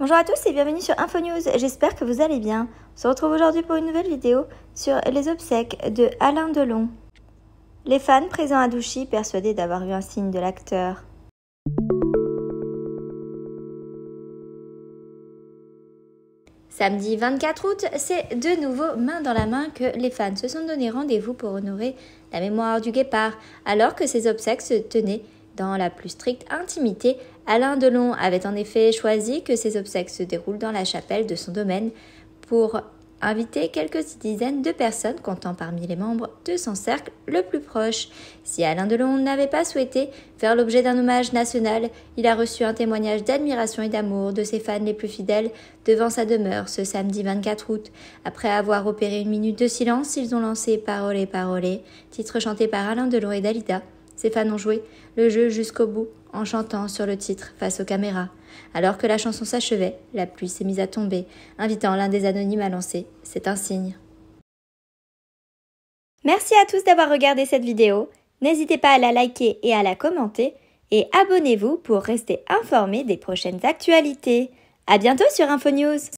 Bonjour à tous et bienvenue sur InfoNews, j'espère que vous allez bien. On se retrouve aujourd'hui pour une nouvelle vidéo sur les obsèques de Alain Delon. Les fans présents à Douchy persuadés d'avoir vu un signe de l'acteur. Samedi 24 août, c'est de nouveau main dans la main que les fans se sont donné rendez-vous pour honorer la mémoire du guépard, alors que ses obsèques se tenaient dans la plus stricte intimité Alain Delon avait en effet choisi que ses obsèques se déroulent dans la chapelle de son domaine pour inviter quelques dizaines de personnes comptant parmi les membres de son cercle le plus proche. Si Alain Delon n'avait pas souhaité faire l'objet d'un hommage national, il a reçu un témoignage d'admiration et d'amour de ses fans les plus fidèles devant sa demeure ce samedi 24 août. Après avoir opéré une minute de silence, ils ont lancé Parole et Parole, titre chanté par Alain Delon et Dalida. Ses fans ont joué le jeu jusqu'au bout en chantant sur le titre face aux caméras. Alors que la chanson s'achevait, la pluie s'est mise à tomber, invitant l'un des anonymes à lancer C'est un signe. Merci à tous d'avoir regardé cette vidéo. N'hésitez pas à la liker et à la commenter. Et abonnez-vous pour rester informé des prochaines actualités. À bientôt sur InfoNews!